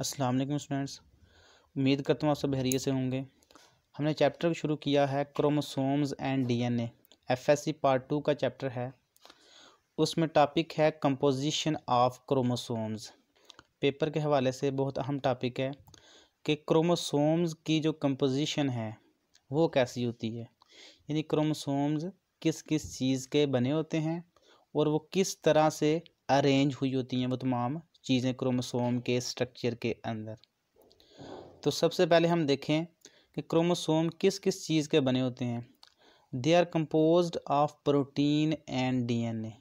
अस्सलाम वालेकुम स्टूडेंट्स उम्मीद करता हूँ आप सब बहरीय से होंगे हमने चैप्टर शुरू किया है chromosomes and DNA FSC part two का चैप्टर है उसमें टॉपिक है कंपोजिशन ऑफ क्रोमोसोम्स पेपर के हवाले से बहुत अहम टॉपिक है कि क्रोमोसोम्स की जो कंपोजिशन है वो कैसी होती है यानी क्रोमोसोम्स किस किस चीज़ के बने होते हैं और वो किस तरह से अरेंज हुई होती हैं वो तमाम चीज़ें क्रोमोसोम के स्ट्रक्चर के अंदर तो सबसे पहले हम देखें कि क्रोमोसोम किस किस चीज़ के बने होते हैं they are compose of protein and DNA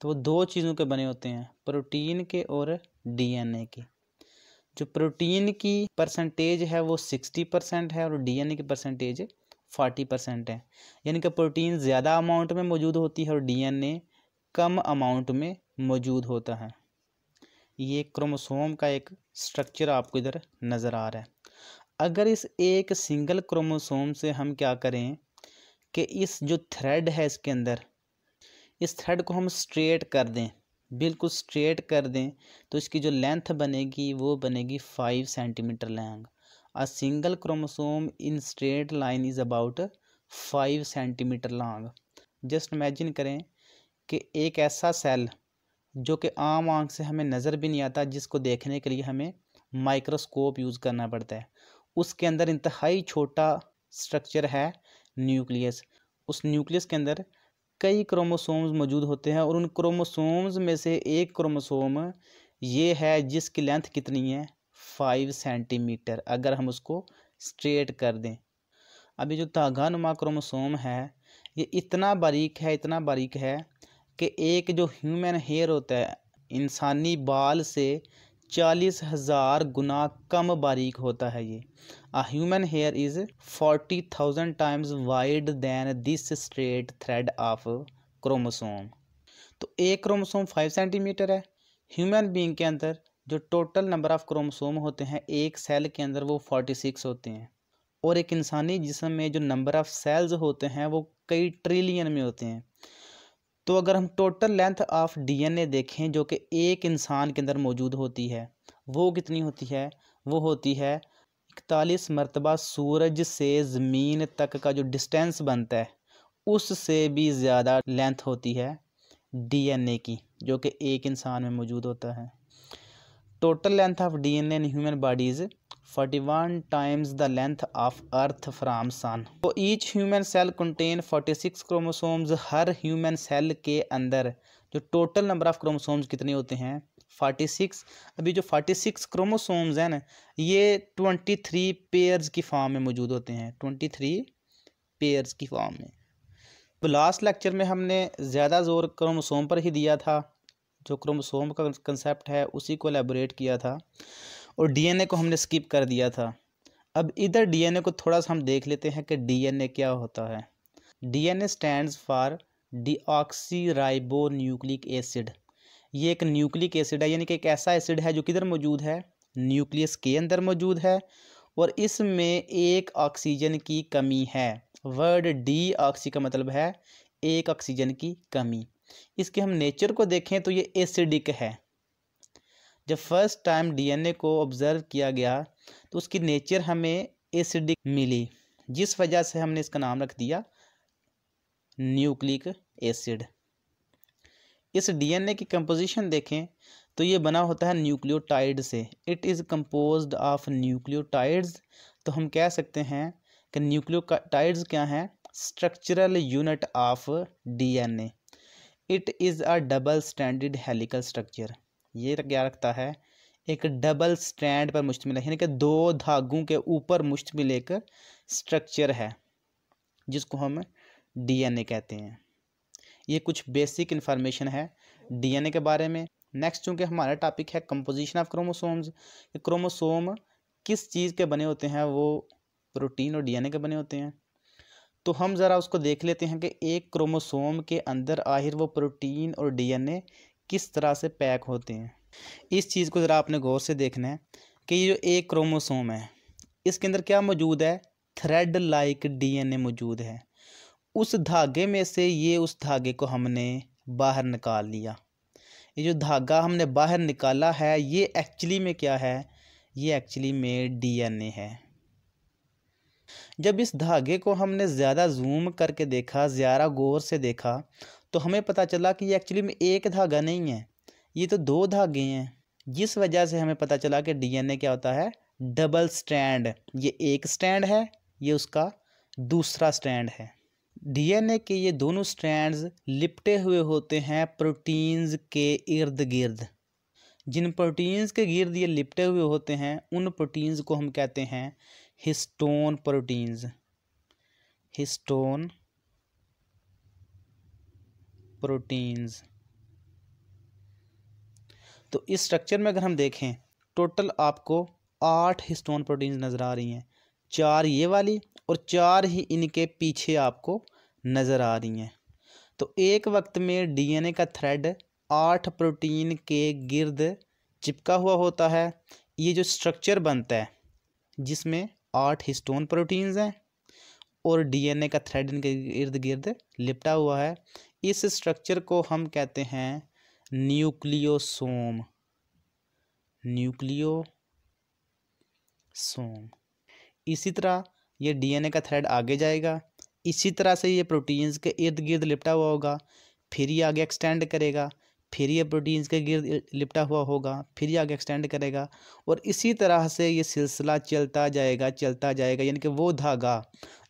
तो वो दो चीज़ों के बने होते हैं प्रोटीन के और डीएनए के जो प्रोटीन की परसेंटेज है वो सिक्सटी परसेंट है और डीएनए की परसेंटेज फोर्टी परसेंट है यानी कि प्रोटीन ज़्यादा अमाउंट में मौजूद होती है और डीएनए कम अमाउंट में मौजूद होता है ये क्रोमोसोम का एक स्ट्रक्चर आपको इधर नज़र आ रहा है अगर इस एक सिंगल क्रोमोसोम से हम क्या करें कि इस जो थ्रेड है इसके अंदर इस थ्रेड को हम स्ट्रेट कर दें बिल्कुल स्ट्रेट कर दें तो इसकी जो लेंथ बनेगी वो बनेगी five centimetre long a single chromosome in straight line is about five centimetre long just imagine करें कि एक ऐसा सेल जो कि आम आंख से हमें नज़र भी नहीं आता जिसको देखने के लिए हमें माइक्रोस्कोप यूज़ करना पड़ता है उसके अंदर इंतहाई छोटा स्ट्रक्चर है न्यूक्लियस उस न्यूक्लियस के अंदर कई क्रोमोसोम्स मौजूद होते हैं और उन क्रोमोसोम्स में से एक क्रोमोसोम ये है जिसकी लेंथ कितनी है फाइव सेंटीमीटर अगर हम उसको स्ट्रेट कर दें अभी जो तागानुमा क्रोमोसोम है ये इतना बारीक है इतना बारीक है कि एक जो ह्यूमन हेयर होता है इंसानी बाल से चालीस हज़ार गुना कम बारीक होता है ये a human hair is forty thousand times wide than this straight thread of chromosome तो एक क्रोमोसोम फाइव सेंटीमीटर है ह्यूमन बींग के अंदर जो टोटल नंबर ऑफ़ क्रोमोसोम होते हैं एक सेल के अंदर वो फोर्टी सिक्स होते हैं और एक इंसानी जिसम में जो नंबर ऑफ़ सेल्स होते हैं वो कई ट्रिलियन में होते हैं तो अगर हम टोटल लेंथ ऑफ डीएनए देखें जो कि एक इंसान के अंदर मौजूद होती है वो कितनी होती है वो होती है इकतालीस मरतबा सूरज से ज़मीन तक का जो डिस्टेंस बनता है उससे भी ज़्यादा लेंथ होती है डीएनए की जो कि एक इंसान में मौजूद होता है total length of DNA in human body is 41 times the length of earth from sun तो each human cell contain 46 six chromosomes हर ह्यूमन सेल के अंदर जो टोटल नंबर ऑफ क्रोमोसोम्स कितने होते हैं फोर्टी सिक्स अभी जो फोर्टी सिक्स क्रोमोसोम्स हैं ना ये ट्वेंटी थ्री पेयर्स की फॉर्म में मौजूद होते हैं ट्वेंटी थ्री पेयर्स की फॉर्म में तो लास्ट लेक्चर में हमने ज़्यादा जोर क्रोमोसोम पर ही दिया था जो क्रोमोसोम का कंसेप्ट है उसी को एलेबोरेट किया था और डीएनए को हमने स्किप कर दिया था अब इधर डीएनए को थोड़ा सा हम देख लेते हैं कि डीएनए क्या होता है DNA stands for deoxyribo nucleic acid ये एक न्यूक्लिक एसिड है यानी कि एक ऐसा एसिड है जो किधर मौजूद है न्यूक्लियस के अंदर मौजूद है और इसमें एक ऑक्सीजन की कमी है वर्ड डी ऑक्सी का मतलब है एक ऑक्सीजन की कमी इसके हम नेचर को देखें तो ये एसिडिक है जब फर्स्ट टाइम डीएनए को ऑब्ज़र्व किया गया तो उसकी नेचर हमें एसिडिक मिली जिस वजह से हमने इसका नाम रख दिया न्यूक्लिक एसिड इस डीएनए की कंपोजिशन देखें तो ये बना होता है न्यूक्लियोटाइड से it is composed of nucleotides तो हम कह सकते हैं कि न्यूक्लियोटाइड्स क्या हैं structural unit of DNA it is a double standard helical structure ये क्या रखता है एक डबल स्टैंड पर मुश्तमिल है यानी कि दो धागों के ऊपर मुश्तमिल एक स्ट्रक्चर है जिसको हम डीएनए कहते हैं ये कुछ बेसिक इन्फॉर्मेशन है डीएनए के बारे में नेक्स्ट चूँकि हमारा टॉपिक है कंपोजिशन ऑफ क्रोमोसोम्स क्रोमोसोम किस चीज़ के बने होते हैं वो प्रोटीन और डीएनए के बने होते हैं तो हम ज़रा उसको देख लेते हैं कि एक क्रोमोसोम के अंदर आखिर वो प्रोटीन और डीएनए किस तरह से पैक होते हैं इस चीज़ को ज़रा आपने गौर से देखना है कि ये जो एक क्रोमोसोम है इसके अंदर क्या मौजूद है थ्रेड लाइक डीएनए मौजूद है उस धागे में से ये उस धागे को हमने बाहर निकाल लिया ये जो धागा हमने बाहर निकाला है ये एक्चुअली में क्या है ये एक्चुअली में डी है जब इस धागे को हमने ज़्यादा जूम करके देखा ज़्यादा गौर से देखा तो हमें पता चला कि ये एक्चुअली में एक धागा नहीं है ये तो दो धागे हैं जिस वजह से हमें पता चला कि डीएनए क्या होता है डबल स्टैंड ये एक स्टैंड है ये उसका दूसरा स्टैंड है डीएनए के ये दोनों स्ट्रैंड्स लिपटे हुए होते हैं प्रोटीन्स के इर्द गिर्द जिन प्रोटीन्स के गिर्द ये लिपटे हुए होते हैं उन प्रोटीन्स को हम कहते हैं हिस्टोन प्रोटीन्स हिस्टोन प्रोटीन्स तो इस स्ट्रक्चर में अगर हम देखें टोटल आपको आठ हिस्टोन प्रोटीन्स नज़र आ रही हैं चार ये वाली और चार ही इनके पीछे आपको नज़र आ रही हैं तो एक वक्त में डीएनए का थ्रेड आठ प्रोटीन के गिर्द चिपका हुआ होता है ये जो स्ट्रक्चर बनता है जिसमें आठ हिस्टोन प्रोटीन्स हैं और डीएनए का थ्रेड इनके इर्द गिर्द लिपटा हुआ है इस स्ट्रक्चर को हम कहते हैं न्यूक्लियोसोम न्यूक्लियोसोम इसी तरह ये डीएनए का थ्रेड आगे जाएगा इसी तरह से ये प्रोटीन्स के इर्द गिर्द लिपटा हुआ होगा फिर ये आगे एक्सटेंड करेगा फिर ये प्रोटीन्स के गिर्द लिपटा हुआ होगा फिर ये आगे एक्सटेंड करेगा और इसी तरह से ये सिलसिला चलता जाएगा चलता जाएगा यानी कि वो धागा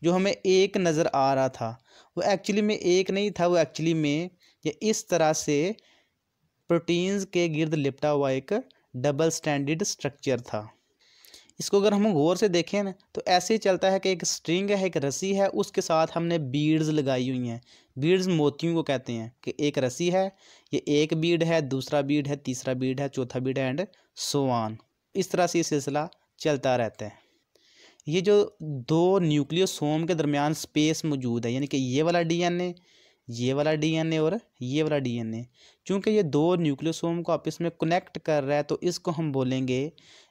जो हमें एक नज़र आ रहा था वो एक्चुअली में एक नहीं था वो एक्चुअली में ये इस तरह से प्रोटीन्स के गिर्द लिपटा हुआ एक डबल स्टैंडर्ड स्ट्रक्चर था इसको अगर हम गौर से देखें ना तो ऐसे ही चलता है कि एक स्ट्रिंग है एक रस्सी है उसके साथ हमने बीड्स लगाई हुई हैं बीड्स मोतियों को कहते हैं कि एक रस्सी है ये एक बीड है दूसरा बीड है तीसरा बीड है चौथा बीड है एंड सोवान इस तरह से ये सिलसिला चलता रहता है ये जो दो न्यूक्लियोसोम के दरमियान स्पेस मौजूद है यानी कि ये वाला ए ये वाला ए और ये वाला ए क्योंकि ये दो न्यूक्लियोसोम को आपस में कनेक्ट कर रहा है तो इसको हम बोलेंगे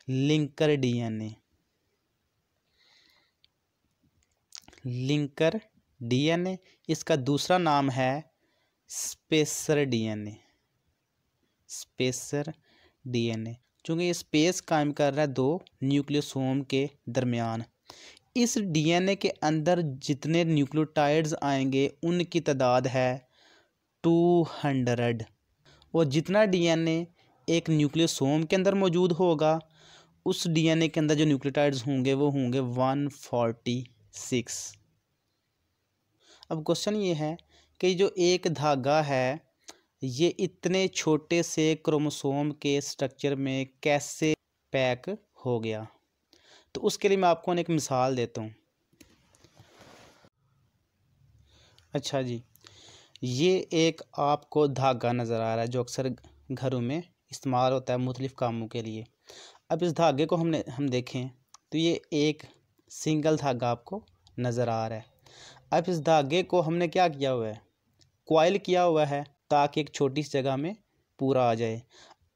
लिंकर डीएनए लिंकर डीएनए इसका दूसरा नाम है स्पेसर डीएनए स्पेसर डीएनए चूँकि ये स्पेस कायम कर रहा है दो न्यूक्लियोसोम के दरमियान इस डीएनए के अंदर जितने न्यूक्लियोटाइड्स आएंगे उनकी तादाद है टू हंड्रेड और जितना डीएनए एक न्यूक्लियोसोम के अंदर मौजूद होगा उस डीएनए के अंदर जो न्यूक्लियोटाइड्स होंगे वो होंगे वन फोर्टी सिक्स अब क्वेश्चन ये है कि जो एक धागा है ये इतने छोटे से क्रोमोसोम के स्ट्रक्चर में कैसे पैक हो गया तो उसके लिए मैं आपको एक मिसाल देता हूँ अच्छा जी ये एक आपको धागा नज़र आ रहा है जो अक्सर घरों में इस्तेमाल होता है मुख्तलिफ़ कामों के लिए अब इस धागे को हमने हम देखें तो ये एक सिंगल धागा आपको नज़र आ रहा है अब इस धागे को हमने क्या किया हुआ है क्वाइल किया हुआ है ताकि एक छोटी सी जगह में पूरा आ जाए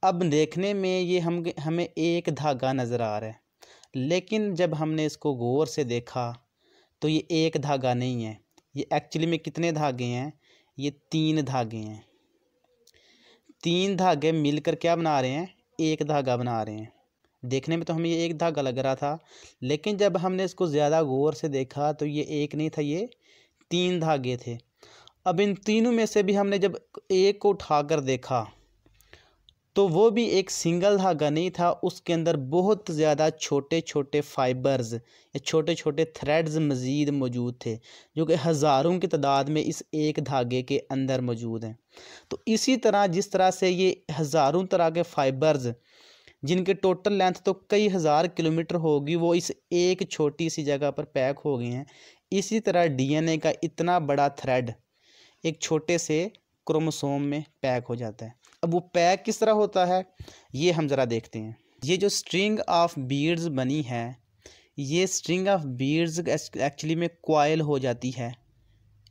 अब देखने में ये हम हमें एक धागा नज़र आ रहा है लेकिन जब हमने इसको गौर से देखा तो ये एक धागा नहीं है ये एक्चुअली में कितने धागे हैं ये तीन धागे हैं तीन धागे मिलकर क्या बना रहे हैं एक धागा बना रहे हैं देखने में तो हमें ये एक धागा लग रहा था लेकिन जब हमने इसको ज़्यादा गौर से देखा तो ये एक नहीं था ये तीन धागे थे अब इन तीनों में से भी हमने जब एक को उठाकर देखा तो वो भी एक सिंगल धागा नहीं था उसके अंदर बहुत ज़्यादा छोटे छोटे फाइबर्स या छोटे छोटे थ्रेड्स मज़ीद मौजूद थे जो कि हज़ारों की तादाद में इस एक धागे के अंदर मौजूद हैं तो इसी तरह जिस तरह से ये हज़ारों तरह के फाइबर्स जिनके टोटल लेंथ तो कई हज़ार किलोमीटर होगी वो इस एक छोटी सी जगह पर पैक हो गए हैं इसी तरह डीएनए का इतना बड़ा थ्रेड एक छोटे से क्रोमोसोम में पैक हो जाता है अब वो पैक किस तरह होता है ये हम ज़रा देखते हैं ये जो स्ट्रिंग ऑफ बीड्स बनी है ये स्ट्रिंग ऑफ बीड्स एक्चुअली में क्वाइल हो जाती है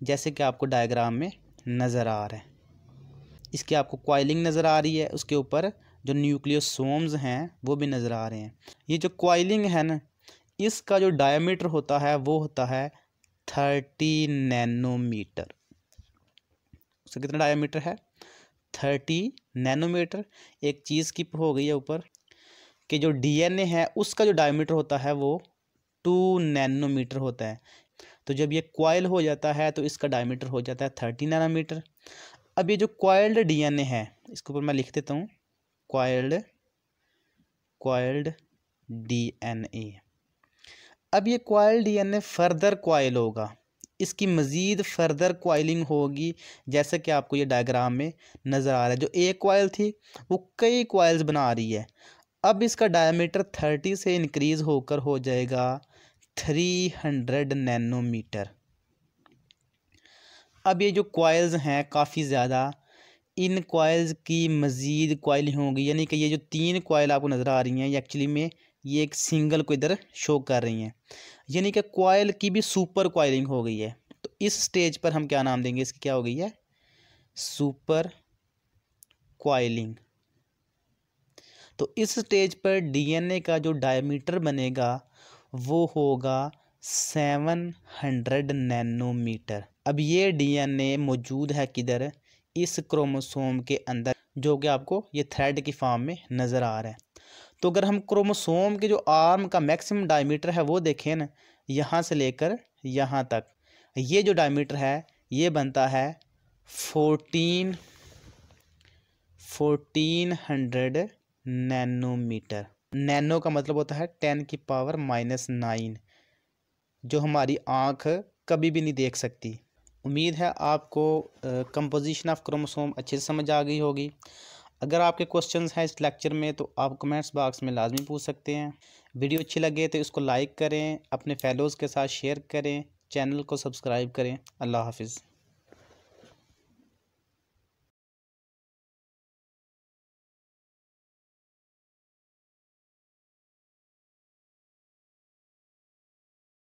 जैसे कि आपको डायग्राम में नज़र आ रहा है इसकी आपको क्वाइलिंग नज़र आ रही है उसके ऊपर जो न्यूक्लियोसोम्स हैं वो भी नज़र आ रहे हैं ये जो क्वाइलिंग है ना इसका जो डायमीटर होता है वो होता है थर्टी नैनोमीटर उसका कितना डायमीटर है थर्टी नैनोमीटर एक चीज़ की हो गई है ऊपर कि जो डीएनए है उसका जो डायमीटर होता है वो टू नैनोमीटर होता है तो जब ये क्वाइल हो जाता है तो इसका डायमीटर हो जाता है थर्टी नैनोमीटर अब ये जो क्वाइल्ड डीएनए है इसके ऊपर मैं लिख देता हूँ क्वाइल्ड क्वाइल्ड डीएनए अब ये क्वाइल डीएनए फर्दर क्वाइल होगा इसकी मज़ीद फर्दर क्वाइलिंग होगी जैसे कि आपको ये डायग्राम में नज़र आ रहा है जो एक क्वाइल थी वो कई क्वाइल्स बना रही है अब इसका डायमीटर थर्टी से इंक्रीज़ होकर हो जाएगा थ्री हंड्रेड नैनोमीटर अब ये जो क्वाइल्स हैं काफ़ी ज़्यादा इन कॉयल्स की मज़ीद कॉयल होंगी यानी कि ये जो तीन कॉयल आपको नज़र आ रही हैं ये एक्चुअली में ये एक सिंगल को इधर शो कर रही हैं यानी कि कॉयल की भी सुपर कॉयलिंग हो गई है तो इस स्टेज पर हम क्या नाम देंगे इसकी क्या हो गई है सुपर कॉयलिंग तो इस स्टेज पर डीएनए का जो डायमीटर बनेगा वो होगा सेवन हंड्रेड नैनोमीटर अब ये डीएनए मौजूद है किधर इस क्रोमोसोम के अंदर जो कि आपको ये थ्रेड की फॉर्म में नज़र आ रहा है तो अगर हम क्रोमोसोम के जो आर्म का मैक्सिमम डायमीटर है वो देखें ना यहाँ से लेकर यहाँ तक ये जो डायमीटर है ये बनता है fourteen fourteen hundred nanometre nano का मतलब होता है टेन की पावर माइनस नाइन जो हमारी आँख कभी भी नहीं देख सकती उम्मीद है आपको कंपोजिशन ऑफ क्रोमोसोम अच्छे से समझ आ गई होगी अगर आपके क्वेश्चंस हैं इस लेक्चर में तो आप कमेंट्स बॉक्स में लाजमी पूछ सकते हैं वीडियो अच्छी लगे तो इसको लाइक करें अपने फैलोज़ के साथ शेयर करें चैनल को सब्सक्राइब करें अल्लाह हाफिज़